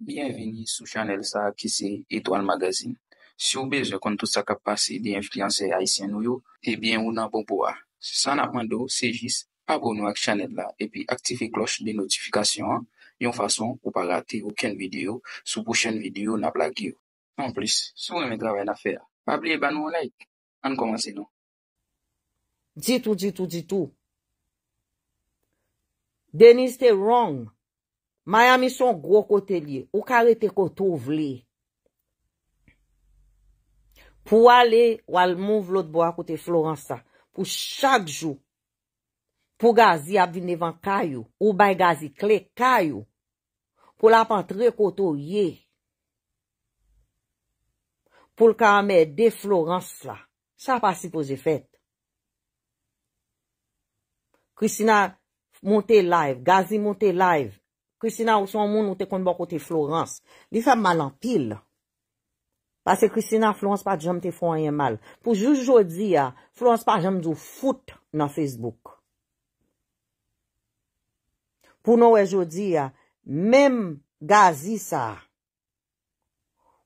Bienveni sou chanel sa ki se Etoile Magazine. Si ou beje kon tout sa kapase di enfliyansè a isen nou yo, ebyen ou nan bon pouwa. Si san apando, se jis abonou ak chanel la epi aktife kloche de notifikasyon yon fason pou pa rate ouken video sou pwoshen video nan plak yo. En plis, sou mwen mwen gravè na fè. Pa plie ban mwen like. An komanse nou. Ditu, ditu, ditu. Deniste rong. Mayami son gro kote liye. Ou kare te koto vle. Po ale, ou al moun vlot bo akote Florence la. Po chak jou. Po gazi ap vinevan kayo. Ou bay gazi kle kayo. Po la pan tre koto ye. Po l ka ame de Florence la. Sa pa si po ze fet. Kristina monte live. Gazi monte live. Kristina ou son moun ou te kon bako te Florence. Li fe malan pil. Pase Kristina Florence pa jom te fwenye mal. Pou jous jodi ya, Florence pa jom djou foute nan Facebook. Pou nou e jodi ya, mem gazi sa.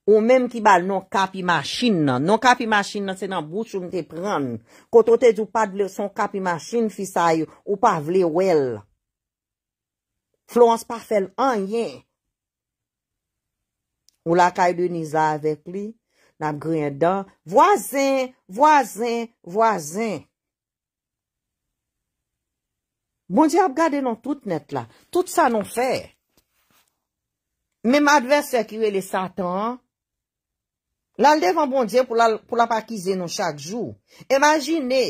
Ou mem ki bal non kapi maschin nan. Non kapi maschin nan se nan bout choum te pran. Koto te djou pad vle son kapi maschin fisay ou pa vle wel. Florence Parfèl, an yè. Ou la kaye de Niza avèk li, nam grèndan, vwazèn, vwazèn, vwazèn. Bondye ap gade nan tout net la. Tout sa nan fè. Mè madversè ki wè le Satan, la lev an bondye pou la pakize nan chak jou. Imaginè,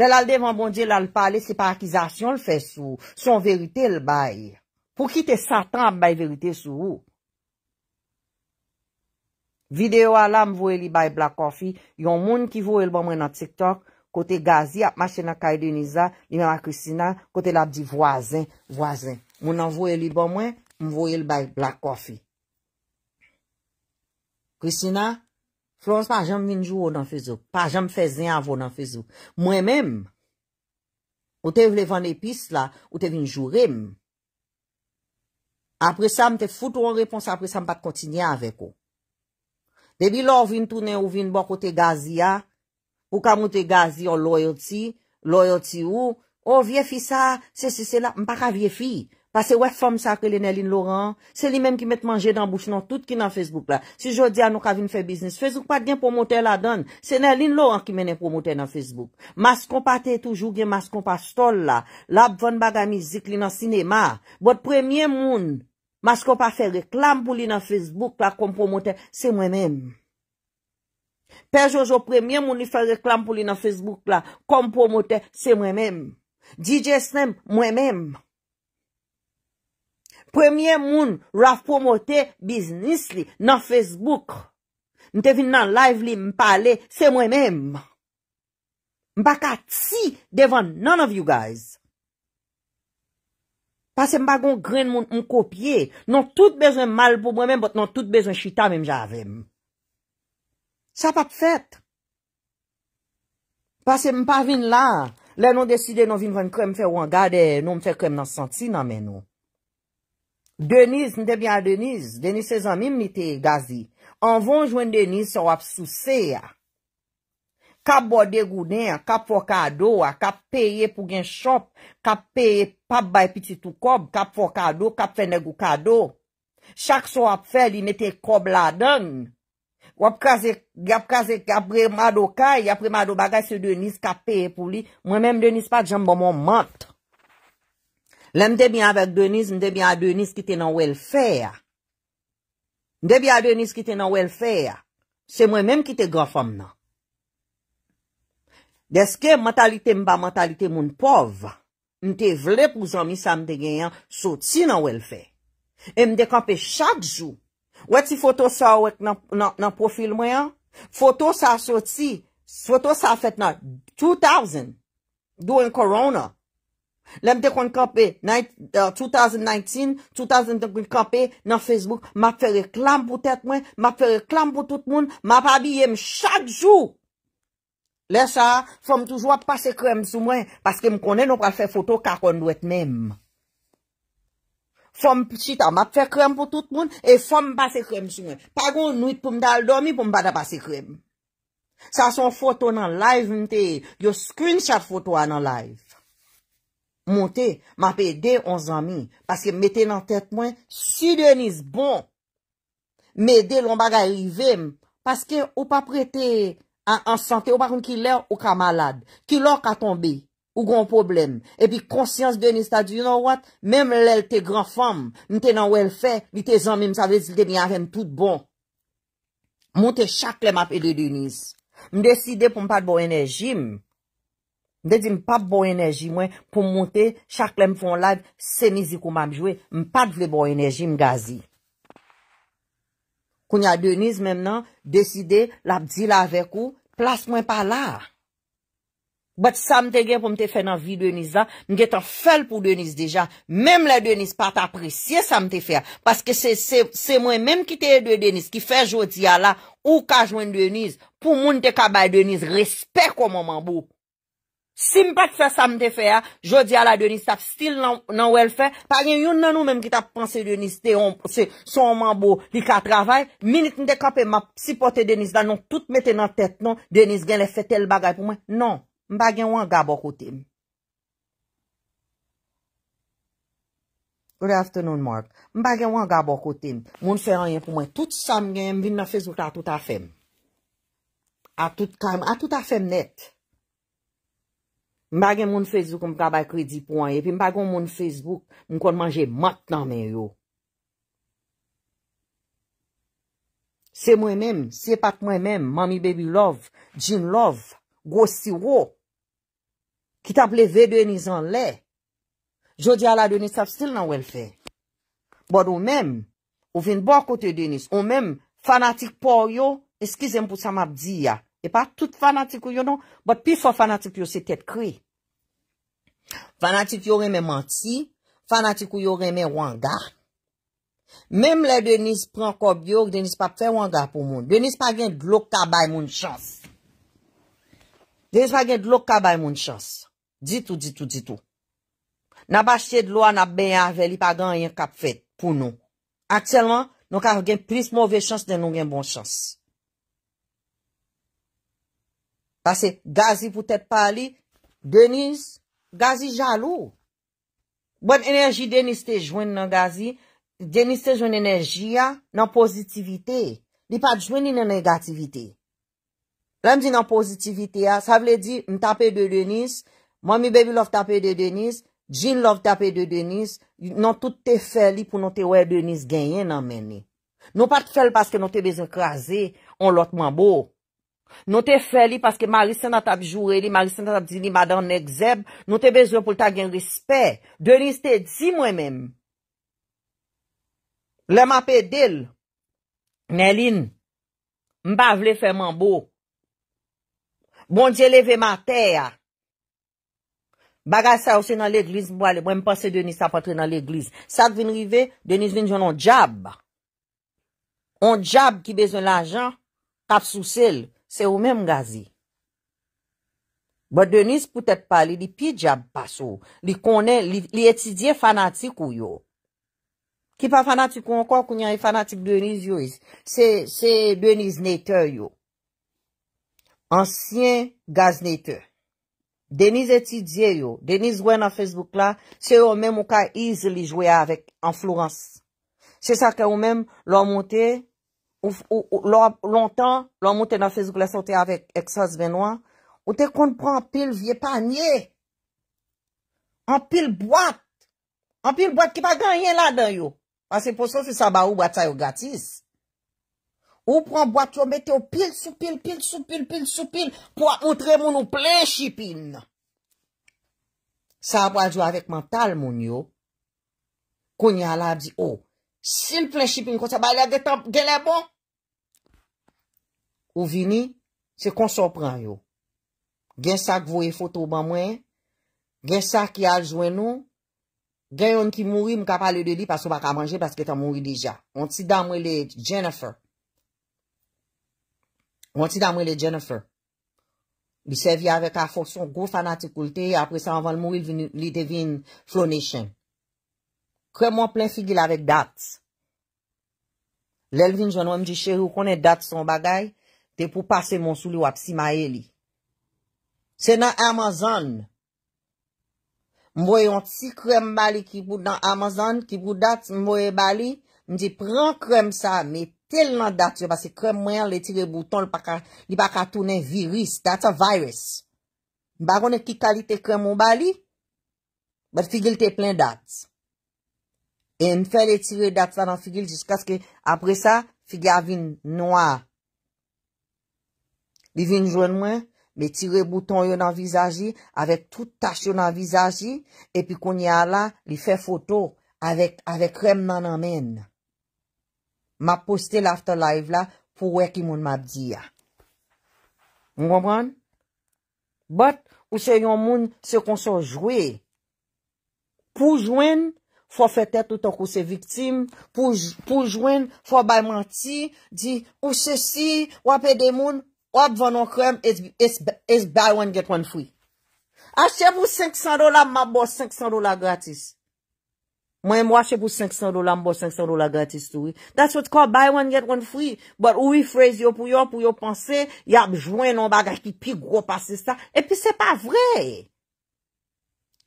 Lè lal devan bon dje lal pale, se pa akizasyon l fè sou. Son verite l bay. Pou ki te satan ap bay verite sou ou. Videyo ala m vouye li bay Black Coffee. Yon moun ki vouye l ba bon mwen nan tsektok. Kote gazi ap machena ka Edeniza. Li men a Kristina. Kote la ap di voisin, voisin. Moun an vouye li ba bon mwen. M vouye l bay Black Coffee. Kristina. Flos pa jom vinjou ou nan fezou, pa jom fezen avou nan fezou. Mwen menm, ou te vle van epis la, ou te vinjou rem. Apre sa mte foute ou an repons apre sa mpa kontinye avek ou. Debi la ou vin toune ou vin bok ou te gazi ya, ou kam ou te gazi ou oh loyoti, loyoti ou, ou viefi sa, se se se la, mpa ka viefi. Pase wè fòm sakre lè nè Lin Laurent. Se li mèm ki mèt manje dan bouch nan tout ki nan Facebook la. Si jò di an nou kavin fè biznis. Fèzouk pat gen promotè la dan. Se nè Lin Laurent ki menè promotè nan Facebook. Mas kompate toujou gen mas kompastol la. Lab von baga mizik li nan sinema. Bòt premye moun. Mas kompate fè reklam pou li nan Facebook la kompomote. Se mwen mèm. Pè jò jò premye moun li fè reklam pou li nan Facebook la kompomote. Se mwen mèm. DJ Slem mwen mèm. Premye moun raf pwomote biznis li nan Facebook. M te vin nan live li m pale, se mwen menm. M baka tsi devan none of you guys. Pase m bagon gren moun m kopye. Non tout bezen mal pou mwen menm, bot non tout bezen chita menm javem. Sa pa pfet. Pase m pa vin la, le non deside non vin van krem fe wangade, non m fe krem nan santi nan menm. Deniz, n devya deniz, deniz se zanmim nite gazi. An vonjwen deniz se wap sou se ya. Kap bo de gounen, kap fo kado, kap peye pou gen shop, kap peye pap bay piti tou kob, kap fo kado, kap fene gou kado. Chak so wap fel, li nete kob ladan. Wap kaze, yap kaze, yap pre mado kay, yap pre mado bagay se deniz kap peye pou li. Mwen menm deniz pat jambon moun mantre. Le mde mi avèk denis, mde mi avèk denis ki te nan wèl fè ya. Mde mi avèk denis ki te nan wèl fè ya. Se mwen mèm ki te gwa fòm nan. Deske, mentalite mba, mentalite moun pov, mte vle pou zonmi sa mde genyan, sot si nan wèl fè. E mde kanpe chak jou. Wè ti foto sa wèk nan profil mwen ya? Foto sa sot si, foto sa fèt nan 2000, dou en korona, Lèm te kon kampè, 2019, 2019 kon kampè nan Facebook, map fè reklam pou tèt mwen, map fè reklam pou tout moun, map api yèm chak jou. Lè sa, fòm toujwa pase krem sou mwen, paske m konè nou pral fè foto kakon dwet mèm. Fòm chita, map fè krem pou tout moun, e fòm pase krem sou mwen. Pagoun, nou it pou m dal domi pou m bada pase krem. Sa son foto nan live mte, yo screenshot foto an nan live. Montè, bon, non, bon. bon m apè de on zanmi. Paske mète nan tèt mwen, si denis bon, mède lombag a yivem. Paske ou pa prete ansante, ou pa kon ki lè ou ka malade. Ki lò ka tonbi, ou kon problem. Epi konsyans denis ta di nou wat, mèm lèl te gran fòm. Mète nan wèl fè, mète zanmi m sa vezil te mi avèm tout bon. Montè chakle m apè de denis. M deside pou m pat bo enerjim. Nde di mpap bon enerji mwen pou mwote chakle mfon lab, se nizi kou mabjwe, mpap vle bon enerji mgazi. Kou nye a Deniz menm nan, deside, lap di la vek ou, plas mwen pa la. Bout sa mte gen pou mte fe nan vi Deniz la, mge tan fel pou Deniz deja, mem la Deniz pat apresye sa mte fe, paske se mwen menm ki te de Deniz, ki fe joti ya la, ou ka jwen Deniz, pou mwen te kabay Deniz, respet kou mwaman bouk, Si mpèk fè sam te fè ya, jodi ala Denis taf stil nan wèl fè, pa gen yon nan nou mèm ki taf panse Denis te son man bo di ka travè, minit n de kapè ma si pote Denis dan nou tout mète nan tèt non, Denis gen le fè tel bagay pou mwen. Non, mba gen wang gabo koutim. Good afternoon Mark. Mba gen wang gabo koutim. Moun fè an yon pou mwen. Tout sam gen yon vin na fè zouta tout afèm. A tout afèm net. m bagen moun Facebook m kwa ba kredi pou anye, pi m bagon moun Facebook m kon manje mat nan men yo. Se mwen men, se pat mwen men, Mami Baby Love, Jean Love, Gossiro, ki tap le ve Denizan le, Jodya la Deniz saf sil nan welfe. Bout ou men, ou vin bo kote Deniz, ou men, fanatik pou yo, eskize m pou sa map di ya, e pa tout fanatik ou yo non, bout pi sou fanatik yo se tet kri, Fanatik yo reme manti Fanatik yo reme wangar Mem le denis pran kob yo Denis pa pfe wangar pou moun Denis pa gen glok ka bay moun chans Denis pa gen glok ka bay moun chans Ditou, ditou, ditou Na bashe dlo an ap beyan ve li Pa gen yon ka pfe pou nou Akselman, nou ka gen plis mouve chans Den nou gen bon chans Pase gazi pou te pali Denis Gazi jalou. Bon enerji Deniz te jwen nan Gazi. Deniz te jwen enerji ya nan pozitivite. Ni pat jwen ni nan negativite. Lan di nan pozitivite ya. Sa vle di, m tapè de Deniz. Mami bebi lov tapè de Deniz. Jin lov tapè de Deniz. Non tout te fè li pou non te wè Deniz genyen nan meni. Non pat fè li paske non te bezek raze. On lotman bo. Nou te fè li paske Marissa nat ap joure li, Marissa nat ap di li madan nek zèb, nou te bezon pou lta gen rispe. Denise te di mwen men. Le ma pe del, men lin, mba vle fèman bo. Mbon diye leve ma tè ya. Bagay sa ou se nan l'eglise mwen, mwen mpase Denise sa patre nan l'eglise. Sak vin rive, Denise vin djonon djab. On djab ki bezon l'ajan, kap sou sel. Se ou menm gazi. Bo Denis poutet pa li, li pi jab bas ou. Li konen, li etidye fanatik ou yo. Ki pa fanatik ou ankon, konyen fanatik Denis yo is. Se Denis Netter yo. Ansyen gaz Netter. Denis etidye yo. Denis gwen an Facebook la, se ou menm ou ka iz li jwe avèk an Florence. Se sa ke ou menm lò montè ou lor lontan, lor mouten na fizik lese ou te avek ek sas venwa, ou te kon pran pil vie panye, an pil boat, an pil boat ki pa ganyen la den yo, pase pou so se sa ba ou batay ou gatis, ou pran boat yo metye ou pil sou pil, pil sou pil, pil sou pil, kwa outre moun ou plen shipin. Oh, sa ba jo avek man tal moun yo, kwenye ala di, oh, sin plen shipin kwa sa ba, yon detan gen la bon, Ou vini, se konsopran yo. Gen sa k voye fotou ban mwen. Gen sa ki a jwen nou. Gen yon ki mouri mou kapal le de li pasou baka manje paske ta mouri deja. On ti damwe le Jennifer. On ti damwe le Jennifer. Li se vi avek a fokson go fanatikulte. Apre sa anvan mouri li te vin flonishen. Kwen moun plen figil avek dat. Le vin jwenn wèm di cheri ou konen dat son bagay. te pou pase moun sou li wak si ma e li. Se nan Amazon, mbwe yon ti krem bali ki pou dan Amazon, ki pou dat mbwe bali, mdi pren krem sa, me tel nan dat yo, basi krem mwen le tire bouton, li baka tounen virus, data virus. Mba gounen ki kalite krem moun bali, bat figil te plen dat. En fè le tire dat sa nan figil, jiska skè apre sa, figil avin noua, Li vin jwen mwen, li tire bouton yo nan vizaji, avek tout tache yo nan vizaji, epi kon ya la, li fe foto, avek remman anmen. Ma poste lafter live la, pou wek yon moun ma diya. Mwen kompran? Bat, ou se yon moun se kon se jwe, pou jwen, fwa fetet ou tok ou se viktim, pou jwen, fwa baymant si, di ou se si, wapede moun, Wap van nou krem is buy one get one free. Ache pou 500 dola, mabou 500 dola gratis. Mwen mwache pou 500 dola, mabou 500 dola gratis too. That's what's called buy one get one free. But ou ifrase yo pou yo, pou yo pense, yo abjouen nou bagaj ki pi gro pasi sa. E pi se pa vre.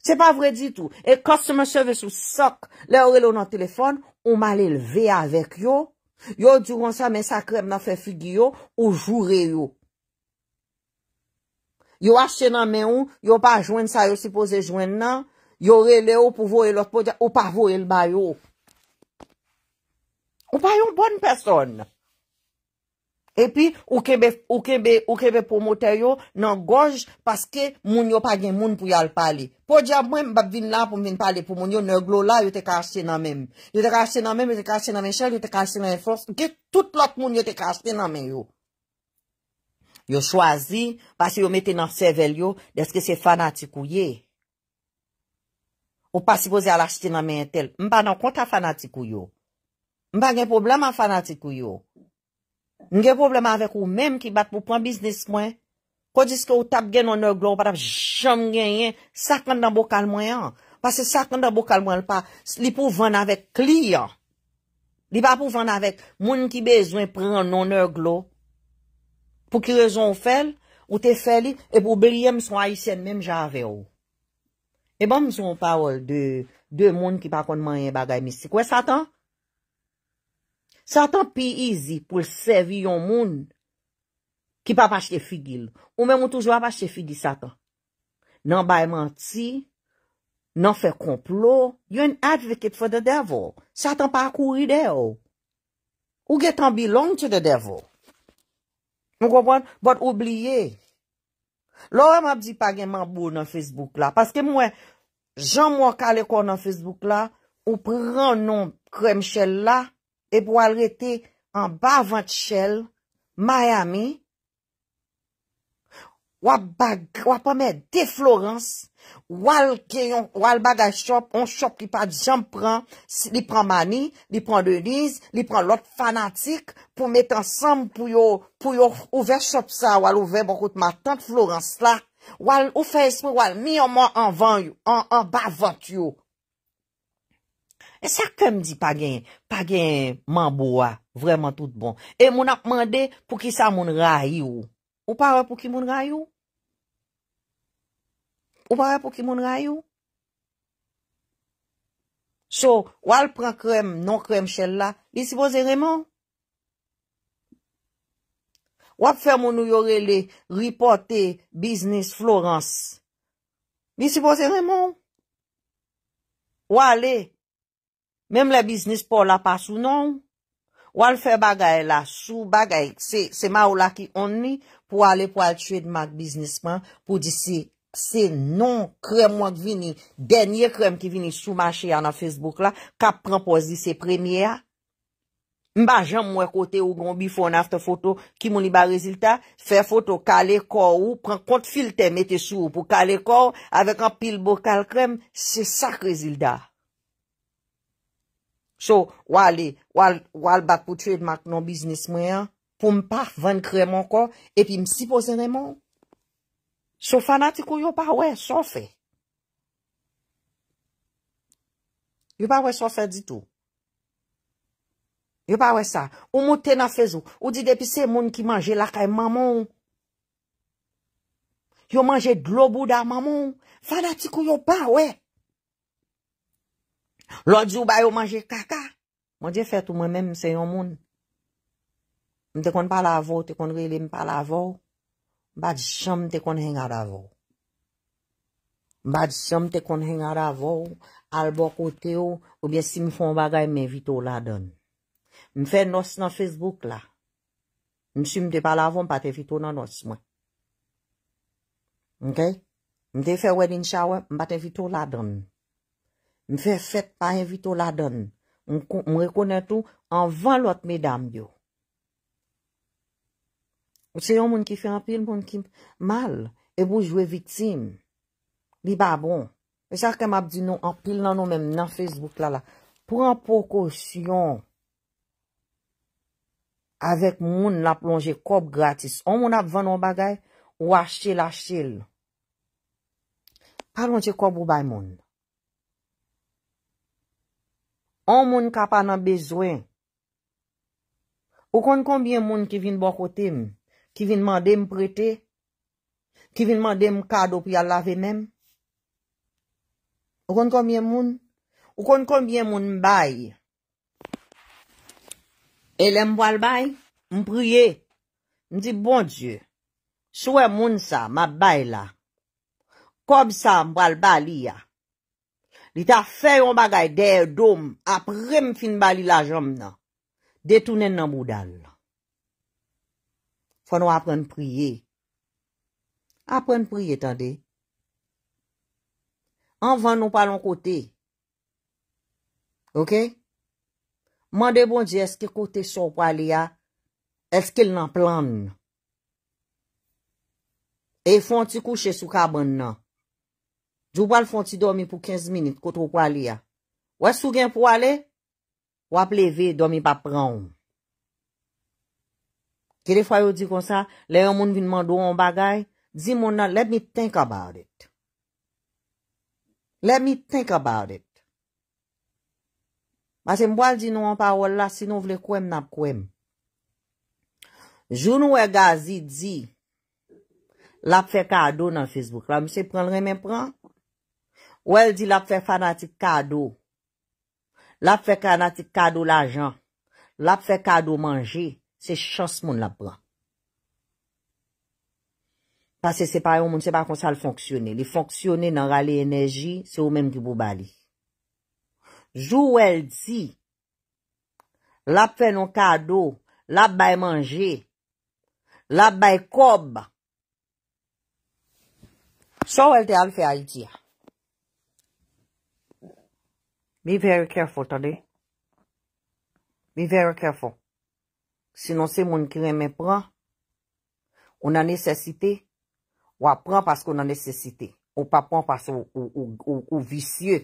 Se pa vre ditou. E customer service ou sok. Le orelo nan telefon, ou male leve avek yo. Yo duran sa men sa krem nan fe figi yo, ou joure yo. Yo asye nan men yo, yo pa jwen sa yo si pose jwen nan, yo rele yo pou vowe lòt pou diyo, yo pa vowe l bayo. Ou pa yon bon person. E pi, ou kebe pou motè yo nan goj, paske moun yo pa gen moun pou yal pali. Po diyo mwen mbap vin la pou mvin pali pou moun yo, nè glò la, yo te kase nan men. Yo te kase nan men, yo te kase nan men chèl, yo te kase nan men fòs, ki tout lòt moun yo te kase nan men yo. Yo swazi, pasi yo mette nan sevel yo, deske se fanatik ou ye. Ou pasi boze alachite nan men tel. Mpa nan konta fanatik ou yo. Mpa gen problem an fanatik ou yo. Mge problem an vek ou, mem ki bat pou pon biznis mwen, kodis ke ou tap gen onoglo, ou patap jom gen yen, sakran nan bokal mwen an. Pasi sakran nan bokal mwen an, li pou ven avèk kli an. Li pa pou ven avèk moun ki bezwen pre an onoglo, pou ki rezon ou fèl, ou te fèl it, ep oubliye msou ayisyen mèm javè ou. E bon msou mpawol de moun ki pa kon manye bagay misi. Kwe satan? Satan pi izi pou lsevi yon moun ki pa pa chke figil. Ou mè mou toujwa pa chke figil satan. Nan bay manti, nan fè komplot, yon advocate for the devil. Satan pa akouri de ou. Ou getan bilonche de devil? Mwen kompon, bot oubliye. Lora mwen ap di pa genman bo nan Facebook la. Paske mwen, jan mwen kalekon nan Facebook la, ou pranon krem chel la, e pou al rete an ba vant chel Miami. Wap pa mè de Florence, wal bagay shop, on shop ki pa di janm pran, li pran Mani, li pran Denise, li pran lot fanatik pou mèt ansanm pou yo ouve shop sa, wal ouve bonkout ma tante Florence la, wal oufe ismou, wal mi yonman an van yon, an ba vant yon. E sa kem di Pagin, Pagin man boa, vreman tout bon. E moun ap mande pou ki sa moun ray yon. Ou pa wè pou ki moun rayou? Ou pa wè pou ki moun rayou? So, wè al pran krem, non krem chèl la, bi si boze remon? Wè ap fè moun nou yore le, ripote, biznis, florence. Bi si boze remon? Wè alè, mèm la biznis pou la pas ou nan, wè al fè bagay la, sou bagay, se ma ou la ki on ni, wè al fè bagay la, pou ale pou al trademark businessman, pou disi, se non krem mwad vini, denye krem ki vini soumache anan Facebook la, ka premposi se premye a, mba jem mwen kote ou goun bi foun afte foto, ki moun li ba rezilta, fe foto kale kor ou, pren kont filte mette sou ou pou kale kor, avek an pil bo kal krem, se sak rezilta. So, wale, wale bat pou trademark non businessman a, pou m pa ven kre mon kon, epi m sipozen ne mon. Sou fanatikou yo pa we, sou fe. Yo pa we sou fe di tou. Yo pa we sa. Ou mouten na fe zou. Ou di depi se moun ki manje lakay mamoun. Yo manje globu da mamoun. Fanatikou yo pa we. Lo di ou ba yo manje kaka. Moun di fe tou moun menm se yon moun. m te kon pala avou, te kon rele m pala avou, ba di chan m te kon hengar avou. Ba di chan m te kon hengar avou, al bok o te ou, ou bie si m fon bagay m evito la don. M fe nos nan Facebook la. M si m te pala avou, m pa te evito nan nos mwen. Mke? M te fe wedding shower, m pa te evito la don. M fe fet pa evito la don. M rekonen tou an van lot me dam di ou. Ou chè yon moun ki fè an pil, moun ki mal, e bou jwe vitim, li ba bon. E chè akèm ap di nou an pil nan nou men nan Facebook la la. Pren pokosyon, avèk moun la plonje kop gratis. On moun ap ven an bagay, ou achil achil. Palonche kop ou bay moun. On moun kap an an bezwen. Ou kon konbyen moun ki vin bokotem. Moun. Ki vin mande m prete. Ki vin mande m kado pou yal lave menm. O kon konbyen moun. O kon konbyen moun m e bay. Ele m wale bay. M priye. M di bon Diyo. Souwe moun sa. Ma bay la. Kob sa m wale bay li ya. Li ta fe yon bagay dey dom. Apre m fin bay li la jom nan. Dey tounen nan m ou dal la. Fwa nou apren priye. Apren priye tande. Anvan nou palon kote. Ok? Mande bon di, eske kote sou kwa liya? Eske l nan plan? E fon ti kouche sou kabon nan. Jou bal fon ti domi pou 15 minute koto kwa liya. Wè sou gen pou wale? Wè pleve, domi pa pranm. Kede fwa yo di kon sa, le yon moun vi nman do yon bagay, di moun nan, let me think about it. Let me think about it. Basen mboal di nou an parol la, si nou vle kouem nan kouem. Joun ou e gazi di, la pfe kado nan Facebook la, misi pren lremen pren. Ou el di la pfe fanatik kado, la pfe fanatik kado la jan, la pfe kado manje, se chas moun la pran. Pase se par yon moun, se pa kon sa l fonksyone. Li fonksyone nan rale enerji, se ou men ki pou bali. Jou el di, la pfe nou kado, la bay manje, la bay kob. So el te al fe al di. Be very careful today. Be very careful. Sinon se moun kren men pran, ou nan nesasite, ou ap pran pask ou nan nesasite, ou pa pran pask ou visye.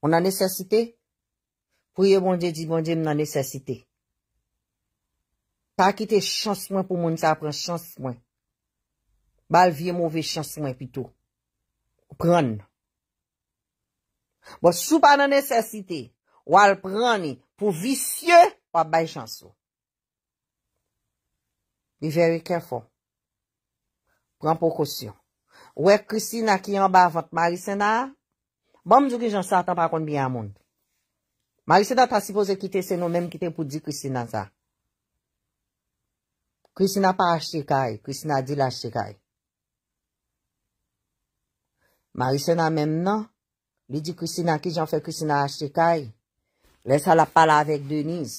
Ou nan nesasite, pouye bonje di bonje nan nesasite. Ta akite chansman pou moun sa pran chansman. Bal vie mouve chansman pito. Ou pran. Bo sou pa nan nesasite, ou al pran pou visye, Wap bay chansou. Li veri ken fon. Pren pou kousyon. Ouwe, Kristina ki yon ba vant Marisena. Bon mdou ki jan satan pa kon biyan moun. Marisena ta sipoze kite se nou menm kite pou di Kristina za. Kristina pa ashti kay. Kristina di l'ashti kay. Marisena menm nan. Li di Kristina ki jan fe Kristina ashti kay. Lesa la pala avek Deniz.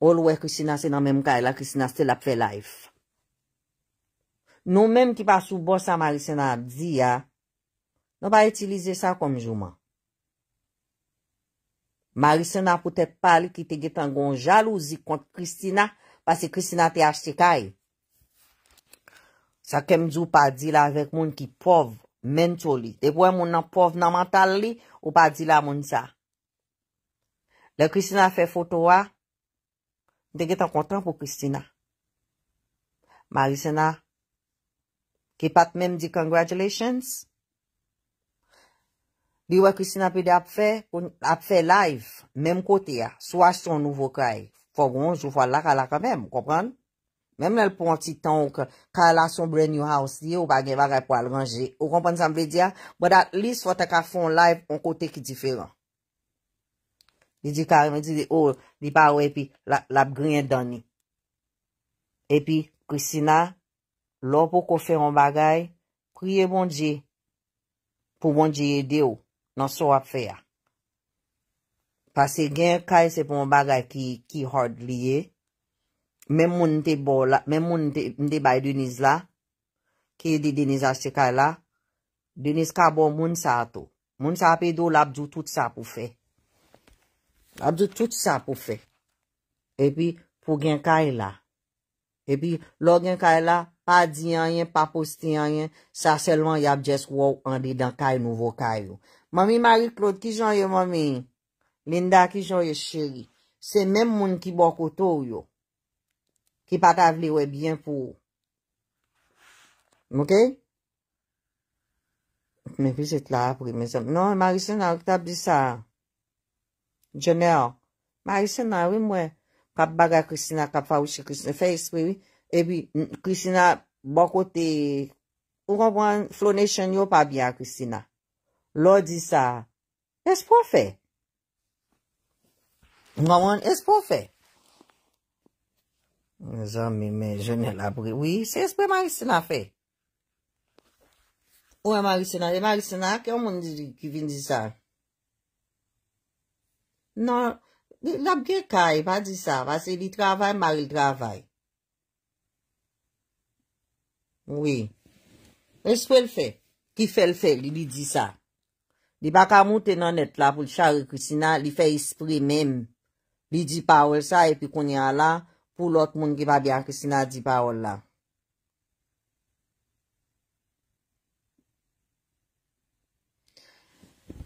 Olwe Kristina se nan menm kaye la, Kristina se lap fe laif. Nou menm ki pa soubos sa Marisena di ya, nou pa itilize sa komjouman. Marisena pote pali ki te getan gon jalouzi kont Kristina, pase Kristina te ashe kaye. Sa kem djou pa di la vek moun ki pov, mentoli. Te pou e moun nan pov nan mantal li, ou pa di la moun sa. Le Kristina fe foto wa, de get an kontran pou Kristina. Marisena, ki pat men di congratulations, di wè Kristina pi de ap fè, ap fè live, menm kote ya, swa son nouvo kaj. Fò bon, jou fwa lak a lak a menm, konpren? Menm lèl pou an ti tonk, ka lak son brand new house di yo, bagen vare pou al rangi. Konpren san mwen di ya? Bwè dat lis fwa te ka fon live, mwen kote ki diferan. Di di kare, di di ou, di pa ou epi, lap griyen dani. Epi, krisina, lò pou kò fè yon bagay, kriye bon di, pou bon di yede ou, nan sou ap fè ya. Pase gen kaj se pou yon bagay ki hòrd liye, men moun nte bò la, men moun nte bai deniz la, ki yede deniz ashe kaj la, deniz kaj bò bon moun sa ato. Moun sa apè do lap djou tout sa pou fè. Abdi tout sa pou fe. Epi pou gen kay la. Epi lor gen kay la, pa di an yon, pa posti an yon, sa selman yab jes wou andi dan kay nouvo kay yo. Mami, mari, klote, ki joye mami? Linda, ki joye cheri? Se men moun ki bokotor yo. Ki pat avliwe biyen pou. Moke? Moke? Mepi jete la apri. Non, mari, sen a rik tabdi sa a. Janel, Marisena, wè mwen kap baga Kristina, kap fawise Kristina, fè ispè wè, ebi Kristina bokote, wè mwen flonation yo pa bia Kristina. Lò di sa, espo fè? Mwen, espo fè? Mwen zan mi men, janel apre, wè, se espo e Marisena fè? Wè Marisena, e Marisena, ke mwen di ki vin di sa? Non, la bge ka e pa di sa. Va se li travay, ma li travay. Oui. E swel fe. Ki fel fe li di sa. Li baka mouten anet la pou l'chare krisina. Li fe ispre men. Li di pa ou sa epi konya la. Pou lot moun ki pa bia krisina di pa ou la.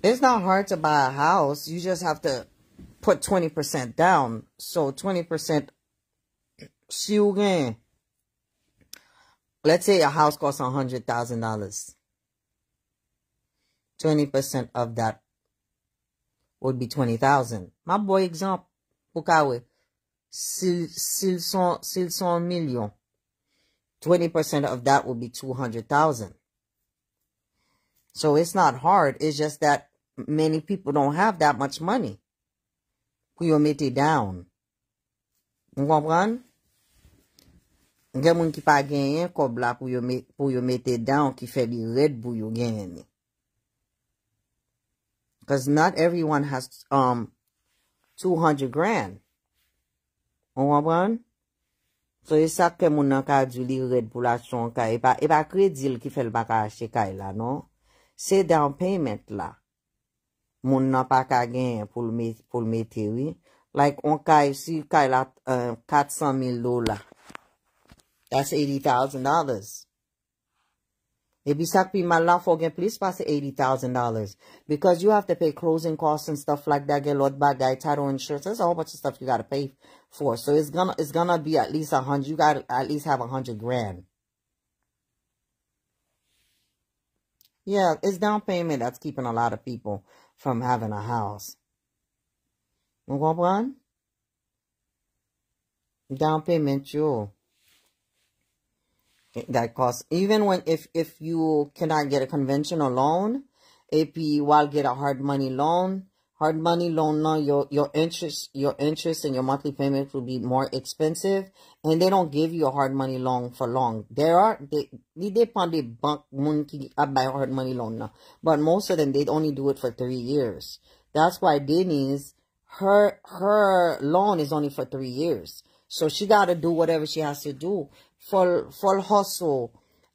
It's not hard to buy a house. You just have to... put 20% down. So 20%, siugin. Let's say a house costs $100,000. 20% of that would be 20,000. My boy example sil son million. 20% of that would be 200,000. So it's not hard. It's just that many people don't have that much money. pou yon mette down. Yon wapran? Gen moun ki pa genyen kob la pou yon mette down ki fe li red bou yon genyen ni. Because not everyone has 200 um, grand. Yon wapran? So, yon e sak ke moun nan ka du li red bou la son ka. E, e pa kredil ki fe l baka a shekai la, non? Se down payment la. moun nan pa ka gen pou l'mete, oui. Like, on kay si kay la 400,000 dola. That's $80,000. Ebi sak pi mal la fò gen $80,000. Because you have to pay closing costs and stuff like that. Get lot bagay, title insurance. There's a whole bunch of stuff you gotta pay for. So it's gonna, it's gonna be at least a hundred. You gotta at least have a hundred grand. Yeah, it's down payment that's keeping a lot of people from having a house. You comprend? Down payment, you. That costs, even when, if, if you cannot get a conventional loan, AP will get a hard money loan, hard money loan now your your interest your interest and your monthly payments will be more expensive and they don't give you a hard money loan for long there are they they depend the bank monkey buy hard money loan now but most of them they only do it for three years that's why Denny's her her loan is only for three years so she gotta do whatever she has to do for for hustle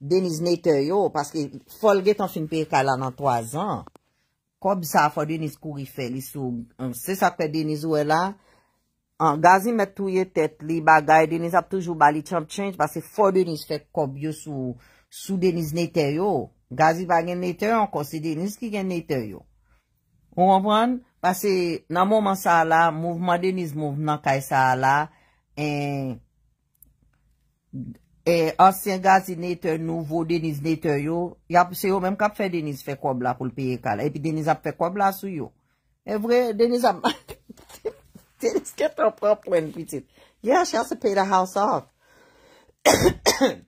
Denny's nature yo parce que full get on fin pay kala dans ans Kob sa fò Deniz kou rifè li sou. Se sa pè Deniz wè la. Gazi mè touye tèt li bagay Deniz ap toujou bali chanp chenj. Pase fò Deniz fè kob yo sou Deniz netè yo. Gazi va gen netè yo an konsi Deniz ki gen netè yo. Ou anpwran? Pase nan mouman sa la, mouvman Deniz mouvman kaj sa la. En... E ansen gazi nete nouvo, Deniz nete yo. Se yo menm kap fe Deniz fe kwa bla pou l peye ka la. E pi Deniz ap fe kwa bla sou yo. E vre Deniz ap... Deniz ket anprop wèn pitit. Ya, chase peye la house out.